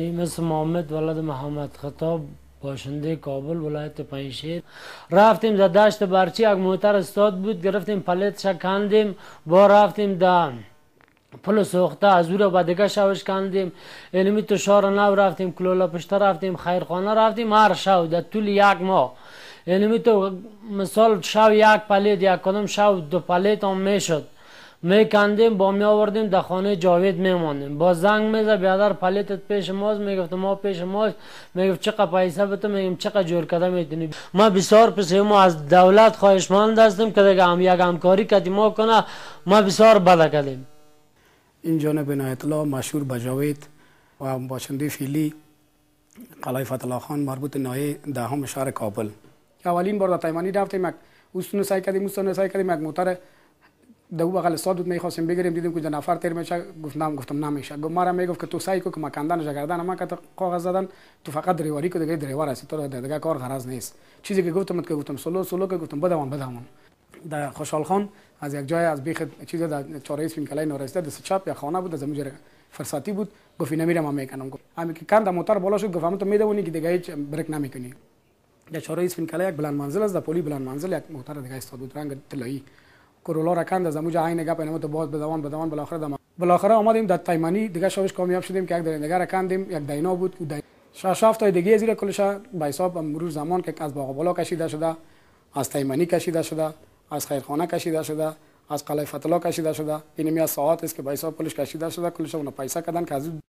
مثل محمد ولد محمد خطاب باشنده کابل ولایت پنجشیر رفتیم در دشت برچی یک موتر استاد بود گرفتیم پلت شکندیم با رفتیم در پل سوخته از او را به دیگه شوش کندیم اینمی تو شار نو رفتیم کلولا پشته رفتیم خیرخانه رفتیم هر شو در طول یک ماه اینمی تو مثال شو یک پلیت یک کدام شو دو پلیت هم میشد می کندیم با می آوردیم در خانه جاوید می با زنگ می بیادر پلیتت پیش ماست می ما پیش ماست میگفت چقدر پیسه بتو میگم چقدر جور کده میتونی ما بسیار پس ما از دولت خواهشمند هستیم که دیگه هم یک همکاری کدی ما کنه ما بسیار بده کدیم این جانب نایت الله مشهور به جاوید و باشنده فیلی قلعه فتلا خان مربوط نایه دهم شهر کابل اولین بار در تایمانی رفتیم اوستون سعی کردیم اوستون سعی کردیم یک موتر دو بغل سادوت میخواستیم بگیریم دیدیم که نفر تیر میشه گفتم گفتم نمیشه گفت ما را میگفت که تو سعی که مکندن جگردن ما که کاغذ زدن تو فقط دریواری کو دیگه دریوار هستی تو دیگه کار غرض نیست چیزی که گفتم که گفتم سولو سولو که گفتم بدوام بدوام در خوشحال خان از یک جای از بیخ چیز در چهار اسم کلای نورسته دست چپ یا خانه بود از اونجا فرصتی بود گفت نمیرم ما میکنم گفت همین که کند موتور بالا شد گفتم تو میدونی که دیگه هیچ برک نمیکنی در چهار اسم کلای یک بلند منزل است در پلی بلند منزل یک موتور دیگه استاد بود رنگ طلایی کرولا را کند از همونجا عین گپ نمود تو باز بدوان بدوان بالاخره دم بالاخره آمدیم در تایمانی دیگه شوش کامیاب شدیم که یک درندگه را کندیم یک دینا بود او دای شش هفت تا دیگه زیر کلش به حساب مرور زمان که از باغ بالا کشیده شده از تایمانی کشیده شده از خیرخانه کشیده شده از قلعه فتلا کشیده شده این می از ساعت است که به حساب پولش کشیده شده کلش اون پیسہ کردن که از